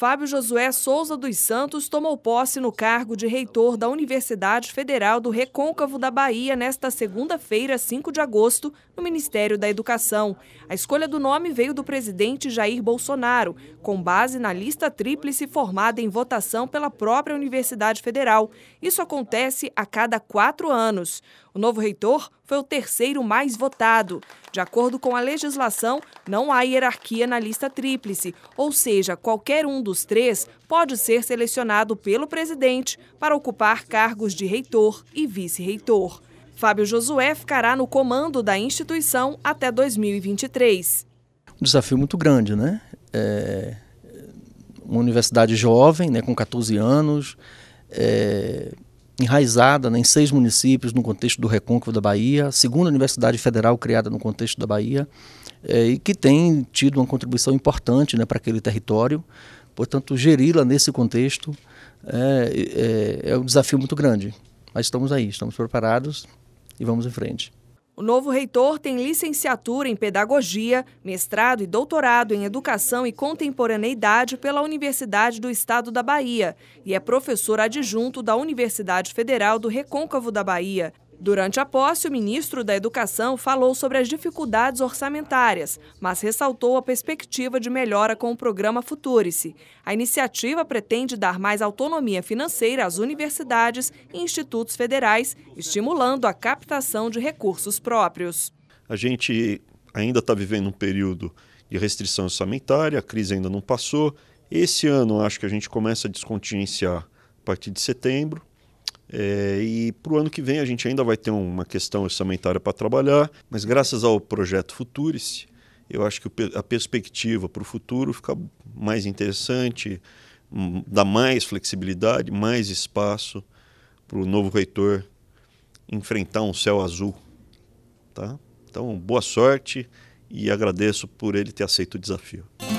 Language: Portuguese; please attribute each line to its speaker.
Speaker 1: Fábio Josué Souza dos Santos tomou posse no cargo de reitor da Universidade Federal do Recôncavo da Bahia nesta segunda-feira, 5 de agosto, no Ministério da Educação. A escolha do nome veio do presidente Jair Bolsonaro, com base na lista tríplice formada em votação pela própria Universidade Federal. Isso acontece a cada quatro anos. O novo reitor foi o terceiro mais votado. De acordo com a legislação, não há hierarquia na lista tríplice, ou seja, qualquer um dos três pode ser selecionado pelo presidente para ocupar cargos de reitor e vice-reitor. Fábio Josué ficará no comando da instituição até 2023.
Speaker 2: Um desafio muito grande, né? É uma universidade jovem, né, com 14 anos, é, enraizada né, em seis municípios no contexto do Recôncavo da Bahia, segunda universidade federal criada no contexto da Bahia, é, e que tem tido uma contribuição importante né, para aquele território. Portanto, geri-la nesse contexto é, é, é um desafio muito grande. Mas estamos aí, estamos preparados e vamos em frente.
Speaker 1: O novo reitor tem licenciatura em Pedagogia, mestrado e doutorado em Educação e Contemporaneidade pela Universidade do Estado da Bahia e é professor adjunto da Universidade Federal do Recôncavo da Bahia. Durante a posse, o ministro da Educação falou sobre as dificuldades orçamentárias, mas ressaltou a perspectiva de melhora com o programa Futurice. A iniciativa pretende dar mais autonomia financeira às universidades e institutos federais, estimulando a captação de recursos próprios.
Speaker 3: A gente ainda está vivendo um período de restrição orçamentária, a crise ainda não passou. Esse ano, acho que a gente começa a descontingenciar, a partir de setembro é, e para o ano que vem a gente ainda vai ter uma questão orçamentária para trabalhar, mas graças ao projeto Futuris eu acho que a perspectiva para o futuro fica mais interessante, hum, dá mais flexibilidade, mais espaço para o novo reitor enfrentar um céu azul. Tá? Então, boa sorte e agradeço por ele ter aceito o desafio.